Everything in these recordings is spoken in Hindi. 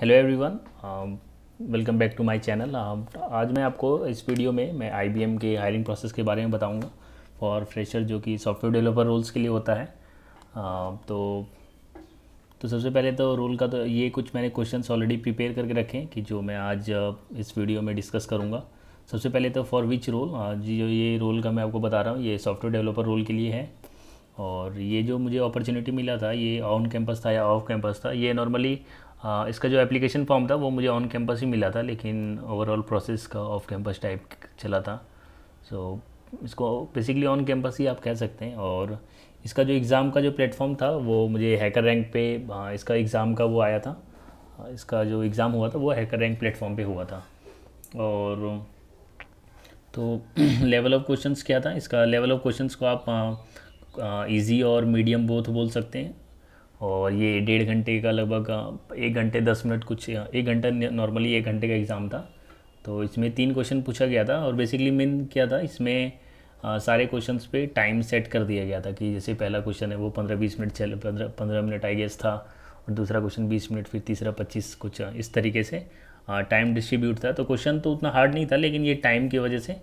hello everyone welcome back to my channel आज मैं आपको इस वीडियो में मैं आईबीएम के हायरिंग प्रोसेस के बारे में बताऊंगा फॉर फ्रेशर जो कि सॉफ्टवेयर डेवलपर रोल्स के लिए होता है uh, तो तो सबसे पहले तो रोल का तो ये कुछ मैंने क्वेश्चन ऑलरेडी प्रिपेयर करके रखे हैं कि जो मैं आज uh, इस वीडियो में डिस्कस करूँगा सबसे पहले तो फॉर विच रोल जी जो ये रोल का मैं आपको बता रहा हूँ ये सॉफ्टवेयर डेवलपर रोल के लिए है और ये जो मुझे अपॉर्चुनिटी मिला था ये ऑन कैंपस था या ऑफ कैंपस था ये नॉर्मली हाँ, इसका जो एप्लीकेशन फॉर्म था वो मुझे ऑन कैंपस ही मिला था लेकिन ओवरऑल प्रोसेस का ऑफ कैंपस टाइप चला था सो so, इसको बेसिकली ऑन कैंपस ही आप कह सकते हैं और इसका जो एग्ज़ाम का जो प्लेटफॉर्म था वो मुझे हैकर रैंक पे हाँ, इसका एग्ज़ाम का वो आया था इसका जो एग्ज़ाम हुआ था वो हैकर रैंक प्लेटफॉर्म पे हुआ था और तो लेवल ऑफ क्वेश्चंस क्या था इसका लेवल ऑफ क्वेश्चंस को आप इजी हाँ, और मीडियम बोथ बोल सकते हैं और ये डेढ़ घंटे का लगभग एक घंटे दस मिनट कुछ एक घंटा नॉर्मली एक घंटे का एग्ज़ाम था तो इसमें तीन क्वेश्चन पूछा गया था और बेसिकली मेन क्या था इसमें आ, सारे क्वेश्चंस पे टाइम सेट कर दिया गया था कि जैसे पहला क्वेश्चन है वो पंद्रह बीस मिनट चल पंद्रह पंद्रह मिनट आई गेस था और दूसरा क्वेश्चन बीस मिनट फिर तीसरा पच्चीस कुछ इस तरीके से टाइम डिस्ट्रीब्यूट था तो क्वेश्चन तो उतना हार्ड नहीं था लेकिन ये टाइम की वजह से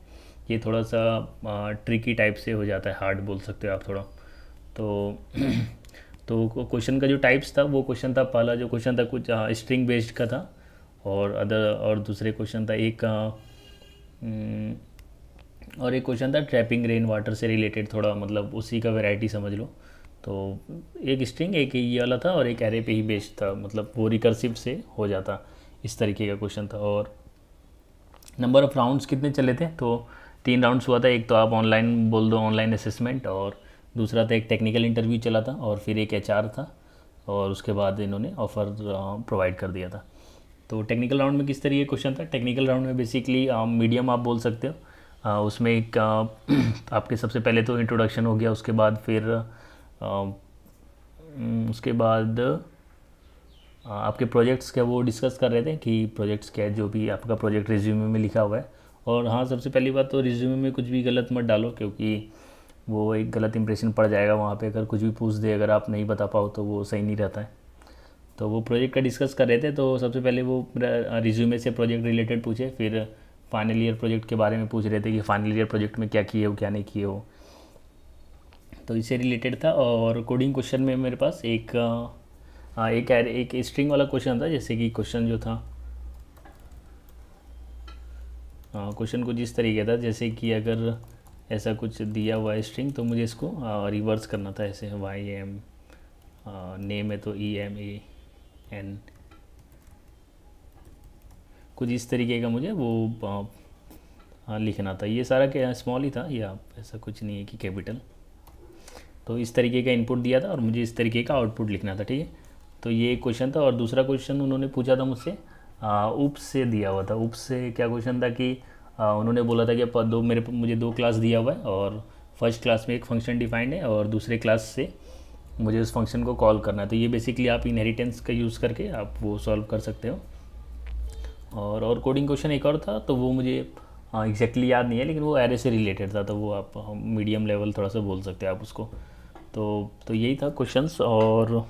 ये थोड़ा सा ट्रिकी टाइप से हो जाता है हार्ड बोल सकते हो आप थोड़ा तो तो क्वेश्चन का जो टाइप्स था वो क्वेश्चन था पहला जो क्वेश्चन था कुछ स्ट्रिंग हाँ, बेस्ड का था और अदर और दूसरे क्वेश्चन था एक हाँ, हम्म, और एक क्वेश्चन था ट्रैपिंग रेन वाटर से रिलेटेड थोड़ा मतलब उसी का वैरायटी समझ लो तो एक स्ट्रिंग एक ये वाला था और एक एरे पे ही बेस्ड था मतलब वो रिकर्सिव से हो जाता इस तरीके का क्वेश्चन था और नंबर ऑफ़ राउंड्स कितने चले थे तो तीन राउंड्स हुआ था एक तो आप ऑनलाइन बोल दो ऑनलाइन असेसमेंट और दूसरा था तो एक टेक्निकल इंटरव्यू चला था और फिर एक एच था और उसके बाद इन्होंने ऑफ़र प्रोवाइड uh, कर दिया था तो टेक्निकल राउंड में किस तरह ये क्वेश्चन था टेक्निकल राउंड में बेसिकली मीडियम uh, आप बोल सकते हो uh, उसमें एक आपके सबसे पहले तो इंट्रोडक्शन हो गया उसके बाद फिर mm, उसके बाद आपके प्रोजेक्ट्स क्या वो डिस्कस कर रहे थे कि प्रोजेक्ट्स क्या है जो भी आपका प्रोजेक्ट रिज्यूमे में लिखा हुआ है और हाँ सबसे पहली बात तो रिज्यूमे में कुछ भी गलत मत डालो क्योंकि वो एक गलत इंप्रेशन पड़ जाएगा वहाँ पे अगर कुछ भी पूछ दे अगर आप नहीं बता पाओ तो वो सही नहीं रहता है तो वो प्रोजेक्ट का डिस्कस कर रहे थे तो सबसे पहले वो रिज्यूमे से प्रोजेक्ट रिलेटेड पूछे फिर फाइनल ईयर प्रोजेक्ट के बारे में पूछ रहे थे कि फाइनल ईयर प्रोजेक्ट में क्या किए हो क्या नहीं किए हो तो इससे रिलेटेड था और कोडिंग क्वेश्चन में मेरे पास एक एक एक स्ट्रिंग वाला क्वेश्चन था जैसे कि क्वेश्चन जो था क्वेश्चन कुछ जिस तरीके था जैसे कि अगर ऐसा कुछ दिया हुआ है स्ट्रिंग तो मुझे इसको रिवर्स करना था ऐसे वाई एम नेम है तो ई एम ए एन कुछ इस तरीके का मुझे वो आ, लिखना था ये सारा क्या स्मॉल ही था या ऐसा कुछ नहीं है कि कैपिटल तो इस तरीके का इनपुट दिया था और मुझे इस तरीके का आउटपुट लिखना था ठीक है तो ये एक क्वेश्चन था और दूसरा क्वेश्चन उन्होंने पूछा था मुझसे उप से दिया हुआ था उप से क्या क्वेश्चन था कि हाँ, उन्होंने बोला था कि दो मेरे मुझे दो क्लास दिया हुआ है और फर्स्ट क्लास में एक फंक्शन डिफाइंड है और दूसरे क्लास से मुझे उस फंक्शन को कॉल करना है तो ये बेसिकली आप इनहेरिटेंस का यूज़ करके आप वो सॉल्व कर सकते हो और और कोडिंग क्वेश्चन एक और था तो वो मुझे एग्जैक्टली हाँ, exactly याद नहीं है लेकिन वो एरे से रिलेटेड था तो वो आप मीडियम लेवल थोड़ा सा बोल सकते हैं आप उसको तो तो यही था क्वेश्चंस और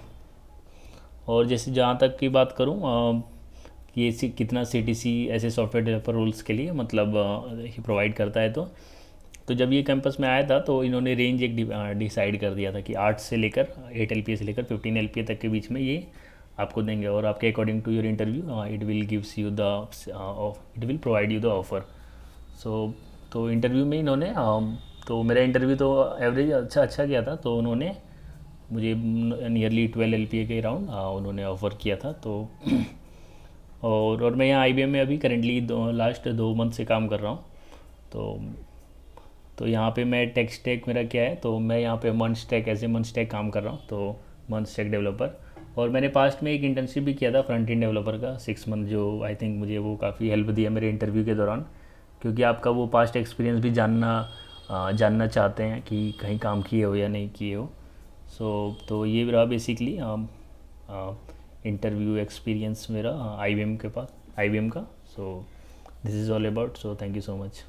और जैसे जहाँ तक की बात करूँ ये सी कितना सी टी सी ऐसे सॉफ्टवेयर डेवलपर रोल्स के लिए मतलब प्रोवाइड करता है तो तो जब ये कैंपस में आया था तो इन्होंने रेंज एक डिसाइड कर दिया था कि आठ से लेकर एट एल से लेकर फिफ्टीन एल तक के बीच में ये आपको देंगे और आपके according to your interview it will gives you the it will provide you the offer so तो इंटरव्यू में इन्होंने तो मेरा इंटरव्यू तो एवरेज अच्छा अच्छा गया था तो उन्होंने मुझे nearly twelve L K around उन्होंने ऑफ़र किया था तो और और मैं यहाँ आई में अभी करेंटली दो लास्ट दो मंथ से काम कर रहा हूँ तो तो यहाँ पे मैं टेक स्टेक मेरा क्या है तो मैं यहाँ पे month stake as a month stake काम कर रहा हूँ तो मंथ स्टेक डेवलपर और मैंने पास्ट में एक इंटर्नशिप भी किया था फ्रंट एंड डेवलपर का सिक्स मंथ जो आई थिंक मुझे वो काफ़ी हेल्प दिया मेरे इंटरव्यू के दौरान क्योंकि आपका वो पास्ट एक्सपीरियंस भी जानना जानना चाहते हैं कि कहीं काम किए हो या नहीं किए हो सो so, तो ये रहा बेसिकली इंटरव्यू एक्सपीरियंस मेरा आई uh, के पास आई का so this is all about so thank you so much